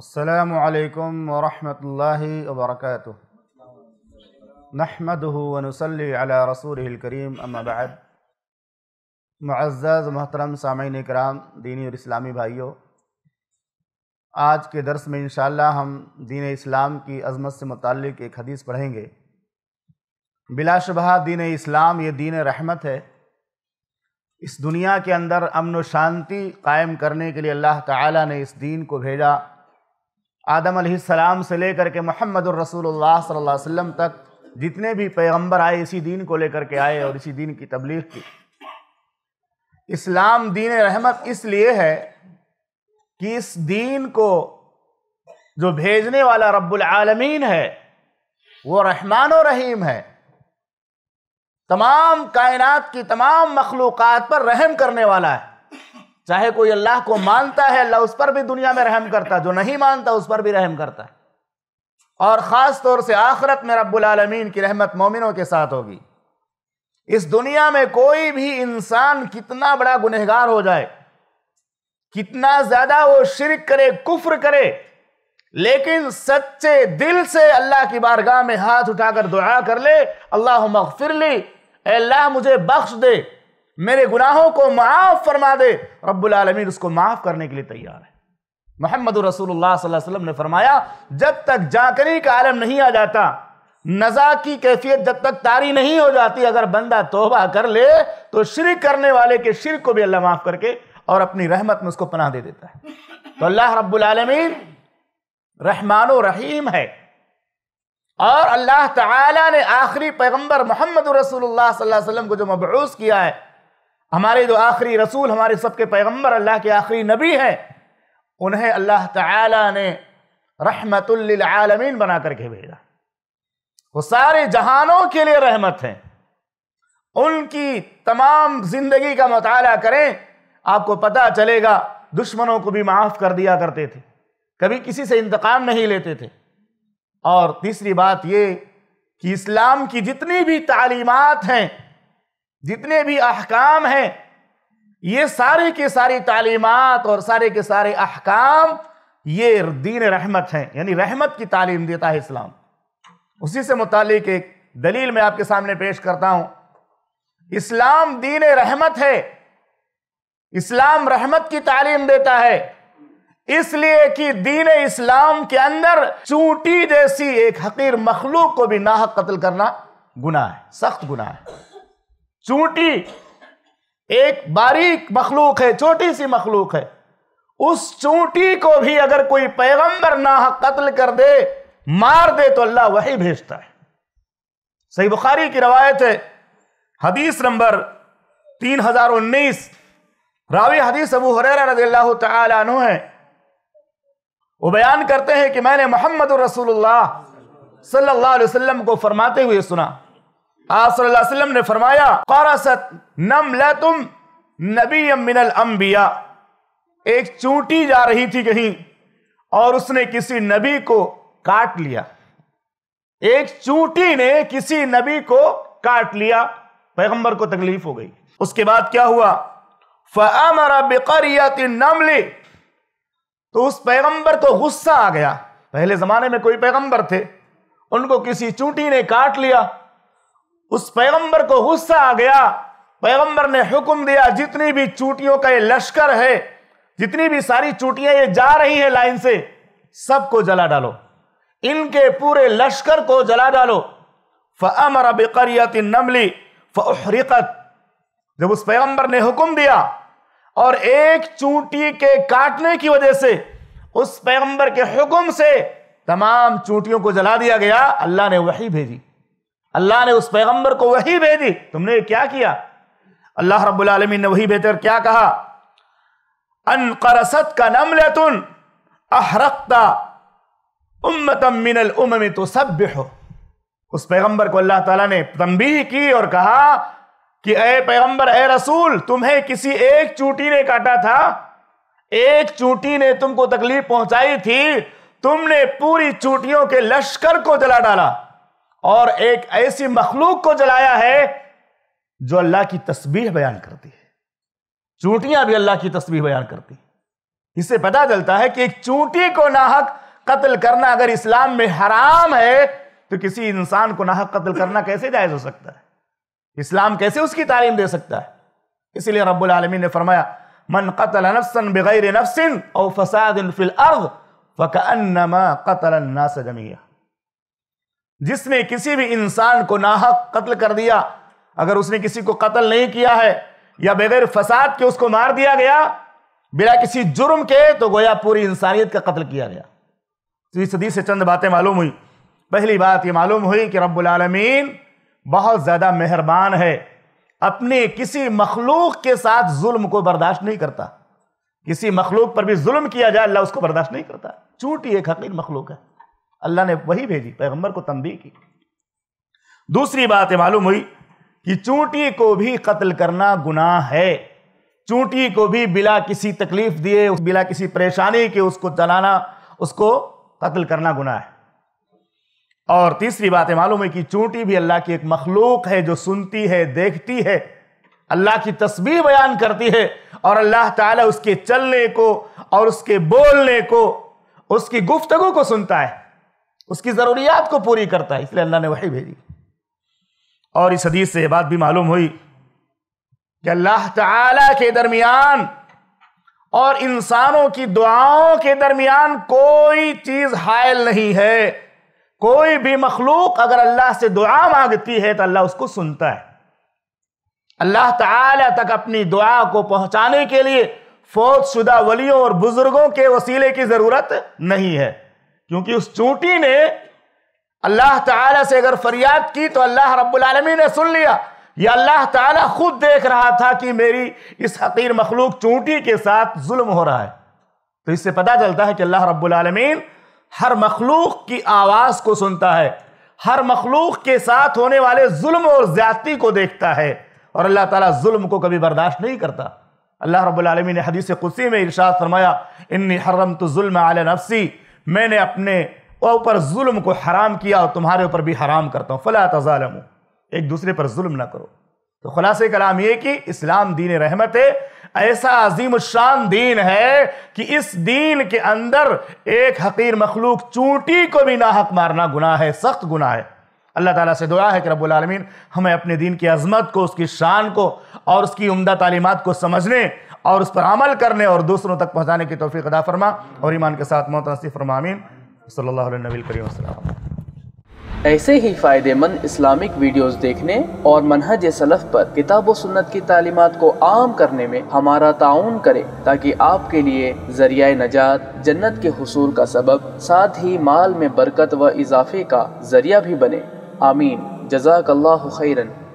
السلام عليكم ورحمة الله وبركاته نحمده ونصلي على رسوله الكريم أما بعد معزز محترम सामीन कराम दीनी और इस्लामी भाइयों आज के दर्स में इन हम दीन इस्लाम की अजमत से मुतक़ एक हदीस पढ़ेंगे बिलाशबा दीन इस्लाम ये दीन रहमत है इस दुनिया के अंदर अमन व शांति कायम करने के लिए अल्लाह ताला ने इस दीन को भेजा आदम सलाम से लेकर के मोहम्मद रसूलुल्लाह सल्लल्लाहु अलैहि वसल्लम तक जितने भी पैगंबर आए इसी दीन को लेकर के आए और इसी दीन की तबलीग की इस्लाम दीन रहमत इसलिए है कि इस दीन को जो भेजने वाला रब्बुल आलमीन है वो रहमान रहीम है तमाम कायनात की तमाम मखलूक़ात पर रहम करने वाला है चाहे कोई अल्लाह को मानता है अल्लाह उस पर भी दुनिया में रहम करता है जो नहीं मानता उस पर भी रहम करता है और ख़ास तौर से आखरत में रब्बुलमीन की रहमत मोमिनों के साथ होगी इस दुनिया में कोई भी इंसान कितना बड़ा गुनहगार हो जाए कितना ज़्यादा वो शिरक करे कुफ्र करे लेकिन सच्चे दिल से अल्लाह की बारगाह में हाथ उठाकर दुआ कर ले अल्लाह मगफिर ली अल्लाह मुझे बख्श दे मेरे गुनाहों को माफ़ फरमा दे रब्बुल उसको माफ़ करने के लिए तैयार है मोहम्मद रसूलुल्लाह सल्लल्लाहु अलैहि वसल्लम ने फरमाया जब तक जाकरी का आलम नहीं आ जाता नज़ा की कैफियत जब तक तारी नहीं हो जाती अगर बंदा तोबा कर ले तो शिरक करने वाले के शिरक को भी अल्लाह माफ़ करके और अपनी रहमत में उसको पनाह दे देता है तो अल्लाह रब्बुलमीन रहमान रहीम है और अल्लाह ताला ने आखिरी पैगंबर मोहम्मद रसूलुल्लाह सल्लल्लाहु अलैहि वसल्लम को जो मबरूस किया है हमारे जो आखिरी रसूल हमारे सबके पैगम्बर अल्लाह के आखिरी नबी हैं उन्हें अल्लाह ताला ने रहमतुल्लिलआलमीन बना करके भेजा वो सारे जहानों के लिए रहमत हैं उनकी तमाम जिंदगी का मताल करें आपको पता चलेगा दुश्मनों को भी माफ़ कर दिया करते थे कभी किसी से इंतकाम नहीं लेते थे और तीसरी बात ये कि इस्लाम की जितनी भी तालीमत हैं जितने भी अहकाम हैं ये सारे के सारी तालीमत और सारे के सारे अहकाम ये दीन रहमत हैं यानी रहमत की तालीम देता है इस्लाम उसी से मुतालिक एक दलील मैं आपके सामने पेश करता हूं इस्लाम दीन रहमत है इस्लाम रहमत की तालीम देता है इसलिए कि दीन इस्लाम के अंदर चूटी जैसी एक हकीर मखलूक को भी नाहक कत्ल करना गुनाह है सख्त गुनाह है चूंटी एक बारीक मखलूक है छोटी सी मखलूक है उस चूंटी को भी अगर कोई पैगंबर ना कत्ल कर दे मार दे तो अल्लाह वही भेजता है सही बुखारी की रवायत है हदीस नंबर तीन हजार उन्नीस रावी हदीस अबू हुरैरा रजी अल्लाह तु है वो बयान करते हैं कि मैंने मोहम्मद रसूलुल्लाह सल्लल्लाहु अलैहि वसल्लम को फरमाते हुए सुना आप सल्लाम ने फरमाया कारसत नबी मिनल अम्बिया एक चूंटी जा रही थी कहीं और उसने किसी नबी को काट लिया एक चूंटी ने किसी नबी को काट लिया पैगंबर को तकलीफ हो गई उसके बाद क्या हुआ फमरा नाम ली तो उस पैगंबर को गुस्सा आ गया पहले जमाने में कोई पैगंबर थे उनको किसी चूंटी ने काट लिया उस पैगंबर को गुस्सा आ गया पैगंबर ने हुक्म दिया जितनी भी चूटियों का ये लश्कर है जितनी भी सारी चूटियां ये जा रही है लाइन से सबको जला डालो इनके पूरे लश्कर को जला डालो फ़मर बेकरियत नमली फ़रिकत जब उस पैगंबर ने हुक्म दिया और एक चूटी के काटने की वजह से उस पैगंबर के हुक्म से तमाम चूटियों को जला दिया गया अल्लाह ने वही भेजी अल्लाह ने उस पैगंबर को वही भेजी तुमने क्या किया अल्लाह रबालमीन ने वही भेजकर क्या कहा अन करसत का नमल तुन अहरकता उम्मतम मिनल उम तो सब हो उस पैगंबर को अल्लाह ताला ने तंबीह की और कहा कि अय पैगंबर अय रसूल तुम्हें किसी एक चूटी ने काटा था एक चूटी ने तुमको तकलीफ पहुंचाई थी तुमने पूरी चूटियों के लश्कर को जला डाला और एक ऐसी मखलूक को जलाया है जो अल्लाह की तस्वीर बयान करती है चूंटियां भी अल्लाह की तस्वीर बयान करती हैं इससे पता चलता है कि एक चूंटी को नाहक कत्ल करना अगर इस्लाम में हराम है तो किसी इंसान को नाहक कत्ल करना कैसे जायज हो सकता है इस्लाम कैसे उसकी तालीम दे सकता है इसलिए रब्बुल आलमीन ने फरमाया मन कतल नफसन बगैर नफसिन और फसाद फिल अर्द फ़कअन्नमा कतल नास जमिया जिसने किसी भी इंसान को नाहक कत्ल कर दिया अगर उसने किसी को कत्ल नहीं किया है या बगैर फसाद के उसको मार दिया गया बिना किसी जुर्म के तो गोया पूरी इंसानियत का कत्ल किया गया तो इस सदी से चंद बातें मालूम हुई पहली बात यह मालूम हुई कि रब्बुलमीन बहुत ज़्यादा मेहरबान है अपने किसी मखलूक के साथ जुल्म को बर्दाश्त नहीं करता किसी मखलूक पर भी जुल्म किया जाए अल्लाह उसको बर्दाश्त नहीं करता चूंटी एक हकीर मखलूक है अल्लाह ने वही भेजी पैगंबर को तंबी की दूसरी बात मालूम हुई कि चूंटी को भी कत्ल करना गुनाह है चूंटी को भी बिला किसी तकलीफ दिए बिला किसी परेशानी के उसको जलाना उसको कत्ल करना गुनाह है और तीसरी बात मालूम है कि चूंटी भी अल्लाह की एक मखलूक है जो सुनती है देखती है अल्लाह की तस्वीर बयान करती है और अल्लाह ताला उसके चलने को और उसके बोलने को उसकी गुफ्तगु को सुनता है उसकी ज़रूरियात को पूरी करता है इसलिए अल्लाह ने वही भेजी और इस हदीस से यह बात भी मालूम हुई कि अल्लाह ताला के दरमियान और इंसानों की दुआओं के दरमियान कोई चीज़ हायल नहीं है कोई भी मखलूक अगर अल्लाह से दुआ मांगती है तो अल्लाह उसको सुनता है अल्लाह ताला तक अपनी दुआ को पहुंचाने के लिए फौज शुदा वलियों और बुज़ुर्गों के वसीले की ज़रूरत नहीं है क्योंकि उस चोटी ने अल्लाह ताला से अगर फरियाद की तो अल्लाह रब्बुल रबालमी ने सुन लिया या अल्लाह ताला खुद देख रहा था कि मेरी इस हकीर मखलूक चोटी के साथ जुल्म हो रहा है तो इससे पता चलता है कि अल्लाह रब्बुल रबालमीन हर मखलूक की आवाज़ को सुनता है हर मखलूक के साथ होने वाले जुल्म और ज्यादती को देखता है और अल्लाह ताला जुल्म को कभी बर्दाश्त नहीं करता अल्लाह रब्बुल रबालमी ने हदीस कुसी में इरशाद फरमाया इन्नी हरम तो जुल्म नफसी मैंने अपने ऊपर जुल्म को हराम किया और तुम्हारे ऊपर भी हराम करता हूँ फला तजालम एक दूसरे पर जुल्म ना करो तो खुलास कलाम ये कि इस्लाम दीन रहमत है ऐसा अजीम शान दीन है कि इस दीन के अंदर एक हकीर मखलूक चूंटी को भी ना हक मारना गुना है सख्त गुना है अल्लाह ताला से दुआ है कि रब्बुल आलमीन हमें अपने दीन की अजमत को उसकी शान को और उसकी उम्दा तालीमत को समझने और उस पर अमल करने और दूसरों तक पहुँचाने की तोफ़ी अदा फरमा और ईमान के साथ मोतनसी फरमामीन सल्लाबी नबी करीम ऐसे ही फ़ायदेमंद इस्लामिक वीडियोस देखने और मनहज सलफ़ पर किताब व सुन्नत की तालीमत को आम करने में हमारा ताउन करें ताकि आपके लिए जरिया नजात जन्नत के हसूल का सबब साथ ही माल में बरकत व इजाफे का जरिया भी बने आमीन जजाक खैरन